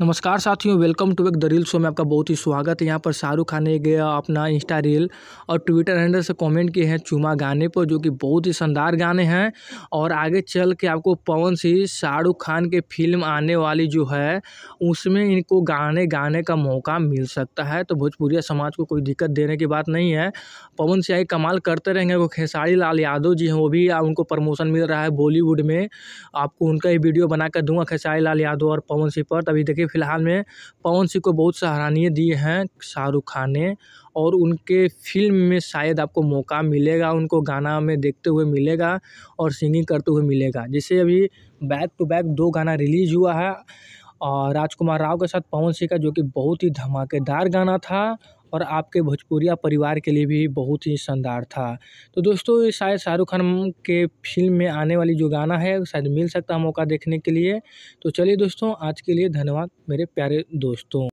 नमस्कार साथियों welcome to एक द रील शो में आपका बहुत ही स्वागत है यहाँ पर शाहरुख खान ने गया अपना इंस्टा रील और ट्विटर हैंडल से कमेंट किए हैं चुमा गाने पर जो कि बहुत ही शानदार गाने हैं और आगे चल के आपको पवन सिंह शाहरुख खान के फिल्म आने वाली जो है उसमें इनको गाने गाने का मौका मिल सकता है तो भोजपुरिया समाज को कोई दिक्कत देने की बात नहीं है पवन सिंह कमाल करते रहेंगे वो खेसारी लाल यादव जी हैं वो भी उनको प्रमोशन मिल रहा है बॉलीवुड में आपको उनका ही वीडियो बनाकर दूँगा दूंगा खेसारी लाल यादव और पवन सिंह पर तभी देखिए फ़िलहाल में पवन सिंह को बहुत सराहनीय दिए हैं शाहरुख खान ने और उनके फ़िल्म में शायद आपको मौका मिलेगा उनको गाना में देखते हुए मिलेगा और सिंगिंग करते हुए मिलेगा जैसे अभी बैक टू बैक दो गाना रिलीज़ हुआ है और राजकुमार राव के साथ पवन सिंह का जो कि बहुत ही धमाकेदार गाना था और आपके भोजपुरिया परिवार के लिए भी बहुत ही शानदार था तो दोस्तों ये शायद शाहरुख खान के फिल्म में आने वाली जो गाना है शायद मिल सकता है मौका देखने के लिए तो चलिए दोस्तों आज के लिए धन्यवाद मेरे प्यारे दोस्तों